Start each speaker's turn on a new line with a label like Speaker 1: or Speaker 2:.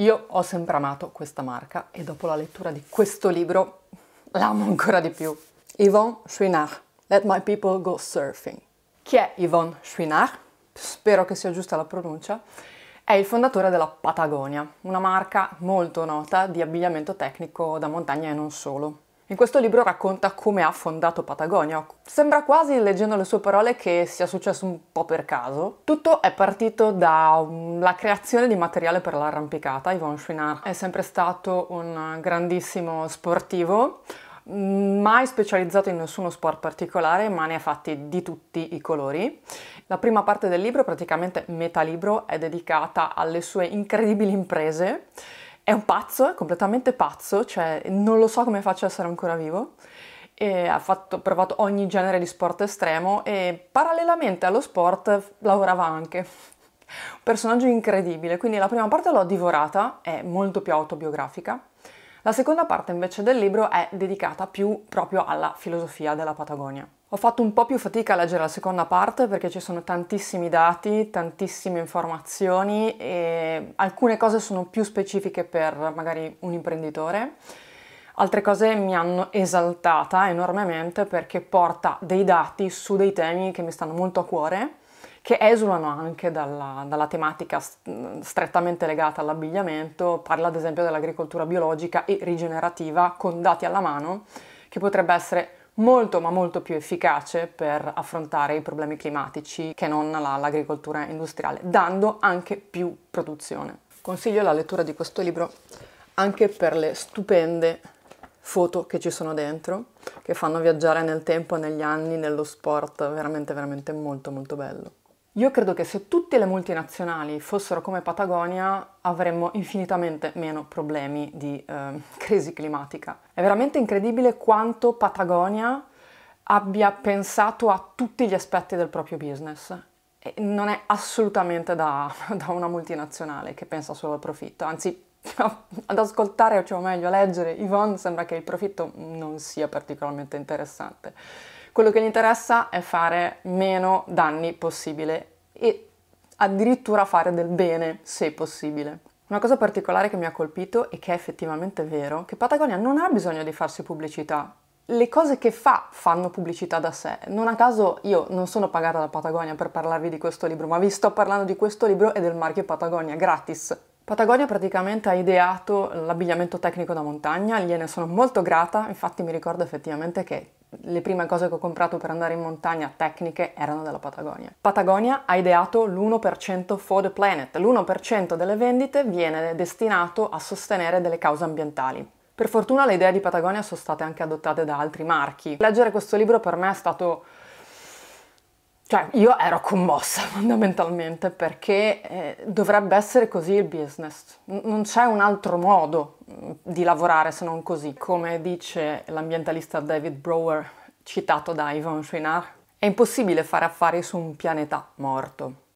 Speaker 1: Io ho sempre amato questa marca e dopo la lettura di questo libro l'amo ancora di più. Yvonne Chouinard, Let My People Go Surfing. Chi è Yvonne Chouinard? Spero che sia giusta la pronuncia. È il fondatore della Patagonia, una marca molto nota di abbigliamento tecnico da montagna e non solo. In questo libro racconta come ha fondato Patagonia. Sembra quasi, leggendo le sue parole, che sia successo un po' per caso. Tutto è partito dalla um, creazione di materiale per l'arrampicata. Yvon Chouinard è sempre stato un grandissimo sportivo, mm, mai specializzato in nessuno sport particolare, ma ne ha fatti di tutti i colori. La prima parte del libro, praticamente metà libro, è dedicata alle sue incredibili imprese è un pazzo, è completamente pazzo, cioè non lo so come faccia ad essere ancora vivo. ha fatto, provato ogni genere di sport estremo e parallelamente allo sport lavorava anche. Un personaggio incredibile, quindi la prima parte l'ho divorata, è molto più autobiografica. La seconda parte invece del libro è dedicata più proprio alla filosofia della Patagonia. Ho fatto un po' più fatica a leggere la seconda parte perché ci sono tantissimi dati, tantissime informazioni e alcune cose sono più specifiche per magari un imprenditore. Altre cose mi hanno esaltata enormemente perché porta dei dati su dei temi che mi stanno molto a cuore che esulano anche dalla, dalla tematica strettamente legata all'abbigliamento, parla ad esempio dell'agricoltura biologica e rigenerativa con dati alla mano, che potrebbe essere molto ma molto più efficace per affrontare i problemi climatici che non la, l'agricoltura industriale, dando anche più produzione. Consiglio la lettura di questo libro anche per le stupende foto che ci sono dentro, che fanno viaggiare nel tempo, negli anni, nello sport, veramente veramente molto molto bello. Io credo che se tutte le multinazionali fossero come Patagonia avremmo infinitamente meno problemi di eh, crisi climatica. È veramente incredibile quanto Patagonia abbia pensato a tutti gli aspetti del proprio business. E non è assolutamente da, da una multinazionale che pensa solo al profitto, anzi ad ascoltare, cioè, o meglio a leggere, Yvonne sembra che il profitto non sia particolarmente interessante quello che gli interessa è fare meno danni possibile e addirittura fare del bene se possibile. Una cosa particolare che mi ha colpito e che è effettivamente vero, che Patagonia non ha bisogno di farsi pubblicità. Le cose che fa fanno pubblicità da sé. Non a caso io non sono pagata da Patagonia per parlarvi di questo libro, ma vi sto parlando di questo libro e del marchio Patagonia gratis. Patagonia praticamente ha ideato l'abbigliamento tecnico da montagna, gliene sono molto grata, infatti mi ricordo effettivamente che le prime cose che ho comprato per andare in montagna tecniche erano della Patagonia. Patagonia ha ideato l'1% for the planet, l'1% delle vendite viene destinato a sostenere delle cause ambientali. Per fortuna le idee di Patagonia sono state anche adottate da altri marchi. Leggere questo libro per me è stato cioè, io ero commossa fondamentalmente perché eh, dovrebbe essere così il business. N non c'è un altro modo mm, di lavorare se non così. Come dice l'ambientalista David Brower, citato da Yvon Chouinard, è impossibile fare affari su un pianeta morto.